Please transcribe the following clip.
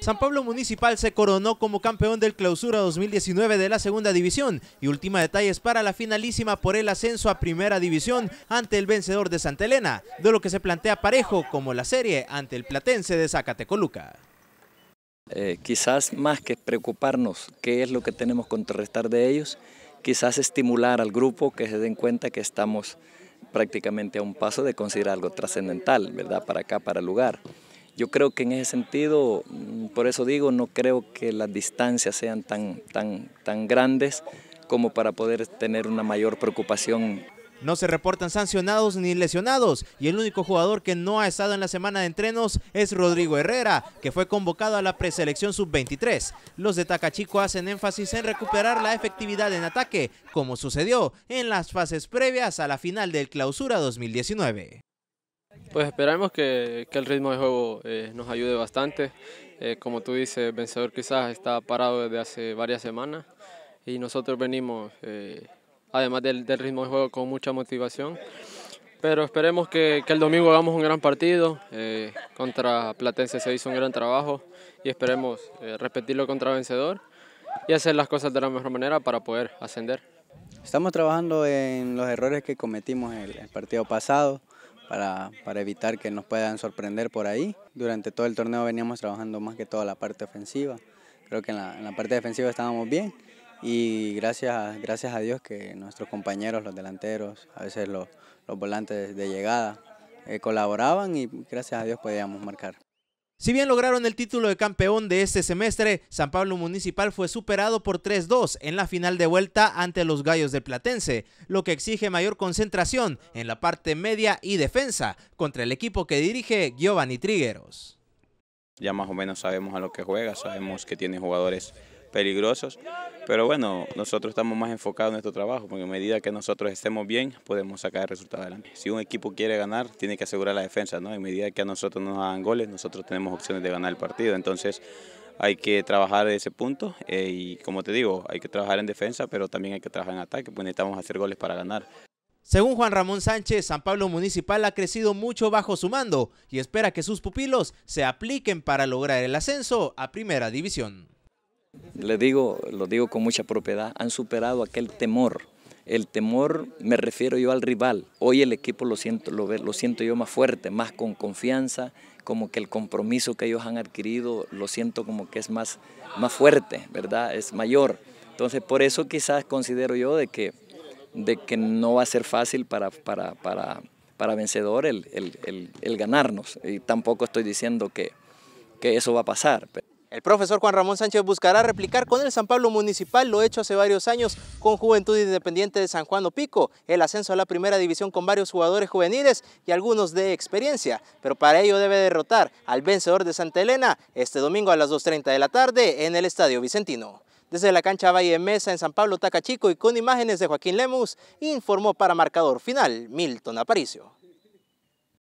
San Pablo Municipal se coronó como campeón del clausura 2019 de la segunda división y última detalles para la finalísima por el ascenso a primera división ante el vencedor de Santa Elena, de lo que se plantea parejo como la serie ante el platense de Zacatecoluca. Eh, quizás más que preocuparnos qué es lo que tenemos que contrarrestar de ellos, quizás estimular al grupo que se den cuenta que estamos prácticamente a un paso de considerar algo trascendental, ¿verdad? Para acá, para el lugar. Yo creo que en ese sentido, mm, por eso digo, no creo que las distancias sean tan, tan, tan grandes como para poder tener una mayor preocupación no se reportan sancionados ni lesionados y el único jugador que no ha estado en la semana de entrenos es Rodrigo Herrera, que fue convocado a la preselección sub-23. Los de Tacachico hacen énfasis en recuperar la efectividad en ataque, como sucedió en las fases previas a la final del Clausura 2019. Pues esperamos que, el ritmo de juego eh, nos ayude bastante. Eh, como tú dices, Vencedor quizás está parado desde hace varias semanas y nosotros venimos, eh, además del, ritmo de juego, con mucha motivación. Pero esperemos que, que el domingo hagamos un gran partido. contra Platense se hizo un gran trabajo y esperemos repetirlo contra Vencedor y hacer las cosas de la mejor manera para poder ascender. Estamos trabajando en los errores que cometimos en el partido pasado para, evitar que nos puedan sorprender por ahí. Durante todo el torneo veníamos trabajando más que toda la parte ofensiva. Creo que en la, parte defensiva estábamos bien y gracias, gracias a Dios que nuestros compañeros, los delanteros, a veces los, volantes de llegada, eh, colaboraban y gracias a Dios podíamos marcar. Si bien lograron el título de campeón de este semestre, San Pablo Municipal fue superado por 3-2 en la final de vuelta ante los Gallos de Platense, lo que exige mayor concentración en la parte media y defensa contra el equipo que dirige Giovanni Trigueros. Ya más o menos sabemos a lo que juega, sabemos que tiene jugadores peligrosos. Pero bueno, nosotros estamos más enfocados en nuestro trabajo, porque a medida que nosotros estemos bien, podemos sacar el resultado adelante. Si un equipo quiere ganar, tiene que asegurar la defensa, ¿no? En medida que a nosotros nos hagan goles, nosotros tenemos opciones de ganar el partido. Entonces, hay que trabajar ese punto eh, y como te digo, hay que trabajar en defensa, pero también hay que trabajar en ataque, pues necesitamos hacer goles para ganar. Según Juan Ramón Sánchez, San Pablo Municipal ha crecido mucho bajo su mando y espera que sus pupilos se apliquen para lograr el ascenso a Primera División. Le digo, lo digo con mucha propiedad, han superado aquel temor. El temor me refiero yo al rival. Hoy el equipo lo siento, lo, lo siento yo más fuerte, más con confianza, como que el compromiso que ellos han adquirido lo siento como que es más, más fuerte, ¿verdad? Es mayor. Entonces por eso quizás considero yo de que, de que no va a ser fácil para, para, para, vencedor el, ganarnos. Y tampoco estoy diciendo que, que eso va a pasar. El profesor Juan Ramón Sánchez buscará replicar con el San Pablo Municipal lo hecho hace varios años con Juventud Independiente de San Juan Opico, el ascenso a la primera división con varios jugadores juveniles y algunos de experiencia, pero para ello debe derrotar al vencedor de Santa Elena este domingo a las 2.30 de la tarde en el Estadio Vicentino. Desde la cancha Valle Mesa en San Pablo, Tacachico y con imágenes de Joaquín Lemus, informó para marcador final Milton Aparicio.